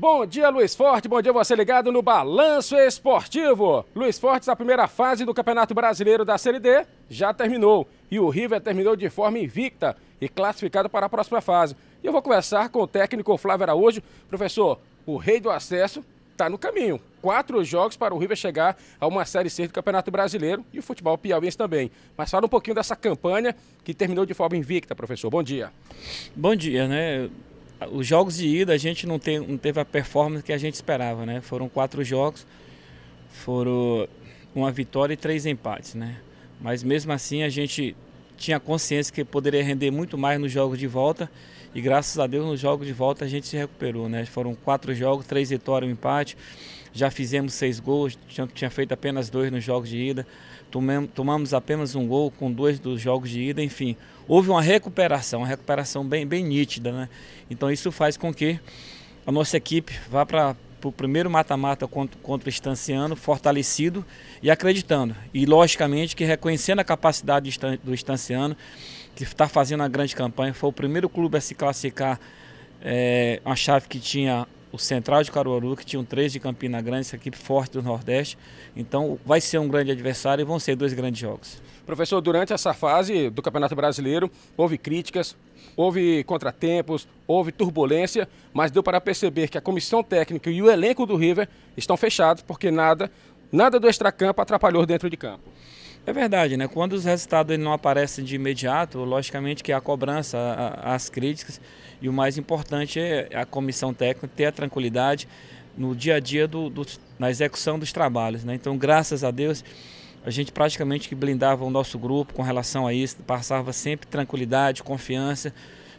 Bom dia, Luiz Forte. Bom dia, você ligado no Balanço Esportivo. Luiz Forte, a primeira fase do Campeonato Brasileiro da Série D já terminou. E o River terminou de forma invicta e classificado para a próxima fase. E eu vou conversar com o técnico Flávio Araújo. Professor, o rei do acesso está no caminho. Quatro jogos para o River chegar a uma Série C do Campeonato Brasileiro e o futebol piauiense também. Mas fala um pouquinho dessa campanha que terminou de forma invicta, professor. Bom dia. Bom dia, né? os jogos de ida a gente não, tem, não teve a performance que a gente esperava, né? Foram quatro jogos, foram uma vitória e três empates, né? Mas mesmo assim a gente tinha consciência que poderia render muito mais nos jogos de volta e graças a Deus nos jogos de volta a gente se recuperou, né? Foram quatro jogos, três vitórias, um empate já fizemos seis gols, tinha feito apenas dois nos jogos de ida, tomamos apenas um gol com dois dos jogos de ida, enfim. Houve uma recuperação, uma recuperação bem, bem nítida, né? Então isso faz com que a nossa equipe vá para o primeiro mata-mata contra, contra o Estanciano, fortalecido e acreditando. E logicamente que reconhecendo a capacidade do Estanciano, que está fazendo uma grande campanha, foi o primeiro clube a se classificar é, uma chave que tinha o Central de Caruaru, que um três de Campina Grande, essa equipe forte do Nordeste. Então vai ser um grande adversário e vão ser dois grandes jogos. Professor, durante essa fase do Campeonato Brasileiro, houve críticas, houve contratempos, houve turbulência, mas deu para perceber que a comissão técnica e o elenco do River estão fechados, porque nada, nada do extracampo atrapalhou dentro de campo. É verdade, né? Quando os resultados não aparecem de imediato, logicamente que a cobrança, a, as críticas e o mais importante é a comissão técnica ter a tranquilidade no dia a dia do, do na execução dos trabalhos, né? Então, graças a Deus, a gente praticamente que blindava o nosso grupo com relação a isso, passava sempre tranquilidade, confiança,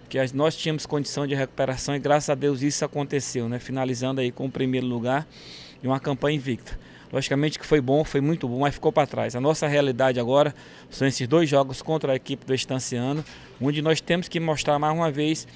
que nós tínhamos condição de recuperação e graças a Deus isso aconteceu, né? Finalizando aí com o primeiro lugar e uma campanha invicta. Logicamente que foi bom, foi muito bom, mas ficou para trás. A nossa realidade agora são esses dois jogos contra a equipe do Estanciano, onde nós temos que mostrar mais uma vez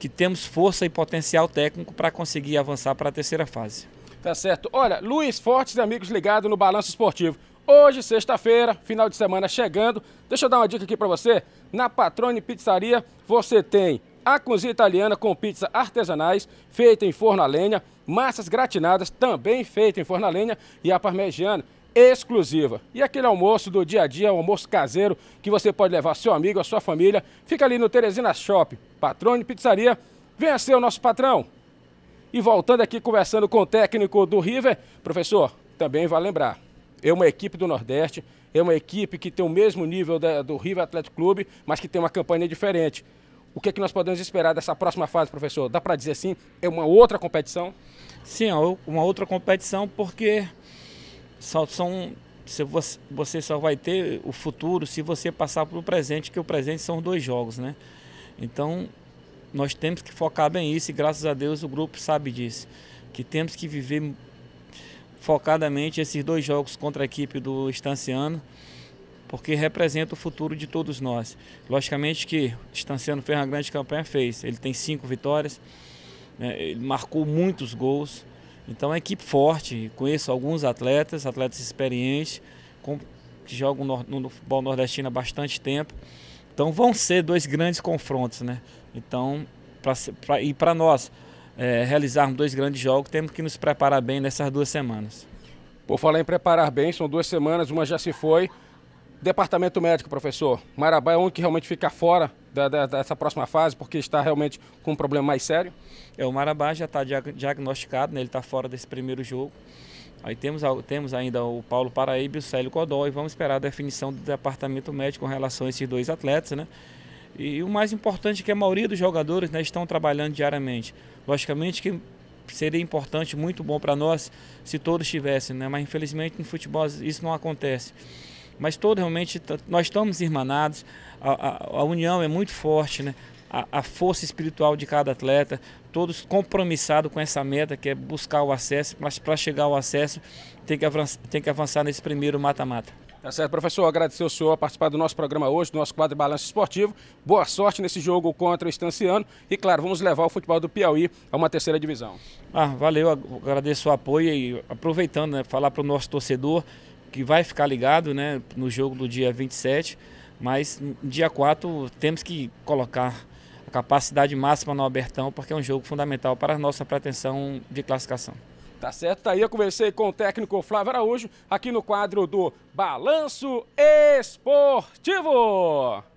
que temos força e potencial técnico para conseguir avançar para a terceira fase. Tá certo. Olha, Luiz Fortes e amigos ligado no Balanço Esportivo. Hoje, sexta-feira, final de semana chegando. Deixa eu dar uma dica aqui para você. Na Patrone Pizzaria, você tem a cozinha italiana com pizza artesanais feita em forno a lenha, massas gratinadas também feita em forno a lenha e a parmegiana exclusiva. E aquele almoço do dia a dia, um almoço caseiro que você pode levar seu amigo, a sua família. Fica ali no Teresina Shop, Patrone Pizzaria. Venha ser o nosso patrão. E voltando aqui conversando com o técnico do River, professor, também vai lembrar. É uma equipe do Nordeste, é uma equipe que tem o mesmo nível da, do River Atlético Clube, mas que tem uma campanha diferente. O que é que nós podemos esperar dessa próxima fase, professor? Dá para dizer assim? É uma outra competição? Sim, é uma outra competição, porque só são se você, você só vai ter o futuro se você passar para o presente, que o presente são dois jogos, né? Então, nós temos que focar bem isso e graças a Deus o grupo sabe disso, que temos que viver focadamente esses dois jogos contra a equipe do Estanciano porque representa o futuro de todos nós. Logicamente que Estanciano fez uma grande campanha, fez. Ele tem cinco vitórias, né? ele marcou muitos gols. Então é uma equipe forte, conheço alguns atletas, atletas experientes, com, que jogam no, no futebol nordestino há bastante tempo. Então vão ser dois grandes confrontos, né? Então, pra, pra e para nós é, realizarmos dois grandes jogos, temos que nos preparar bem nessas duas semanas. Por falar em preparar bem, são duas semanas, uma já se foi, Departamento médico, professor, Marabá é um que realmente fica fora da, da, dessa próxima fase, porque está realmente com um problema mais sério? É, o Marabá já está diagnosticado, né? ele está fora desse primeiro jogo. Aí temos, temos ainda o Paulo Paraíba e o Célio Codó, e vamos esperar a definição do departamento médico com relação a esses dois atletas, né? E, o mais importante é que a maioria dos jogadores né, estão trabalhando diariamente. Logicamente que seria importante, muito bom para nós, se todos tivessem, né? Mas infelizmente no futebol isso não acontece mas todo realmente nós estamos irmanados, a, a, a união é muito forte, né? A, a, força espiritual de cada atleta, todos compromissados com essa meta que é buscar o acesso, mas para chegar ao acesso tem que, avançar, tem que avançar nesse primeiro mata-mata. Tá certo, professor. Agradecer o senhor a participar do nosso programa hoje, do nosso quadro Balanço Esportivo. Boa sorte nesse jogo contra o Estanciano. E, claro, vamos levar o futebol do Piauí a uma terceira divisão. Ah, valeu. Agradeço o apoio e aproveitando, né, falar para o nosso torcedor que vai ficar ligado né, no jogo do dia 27, mas dia 4 temos que colocar a capacidade máxima no Albertão, porque é um jogo fundamental para a nossa pretensão de classificação. Tá certo, tá aí eu conversei com o técnico Flávio Araújo aqui no quadro do Balanço Esportivo.